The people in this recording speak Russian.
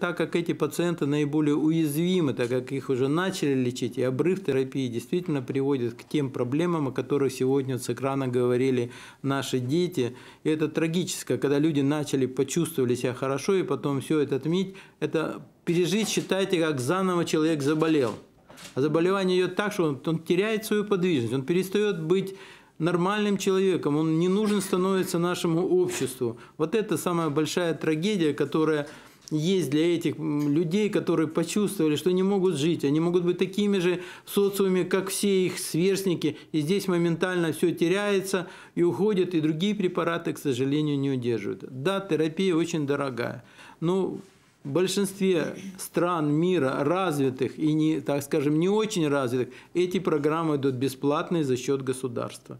так как эти пациенты наиболее уязвимы, так как их уже начали лечить, и обрыв терапии действительно приводит к тем проблемам, о которых сегодня с экрана говорили наши дети. И это трагическое, когда люди начали, почувствовали себя хорошо, и потом все это отменить, это пережить, считайте, как заново человек заболел. А заболевание идет так, что он, он теряет свою подвижность, он перестает быть нормальным человеком, он не нужен становится нашему обществу. Вот это самая большая трагедия, которая есть для этих людей, которые почувствовали, что не могут жить. Они могут быть такими же в социуме, как все их сверстники. И здесь моментально все теряется и уходит, и другие препараты, к сожалению, не удерживают. Да, терапия очень дорогая. Но в большинстве стран мира, развитых и, не, так скажем, не очень развитых, эти программы идут бесплатные за счет государства.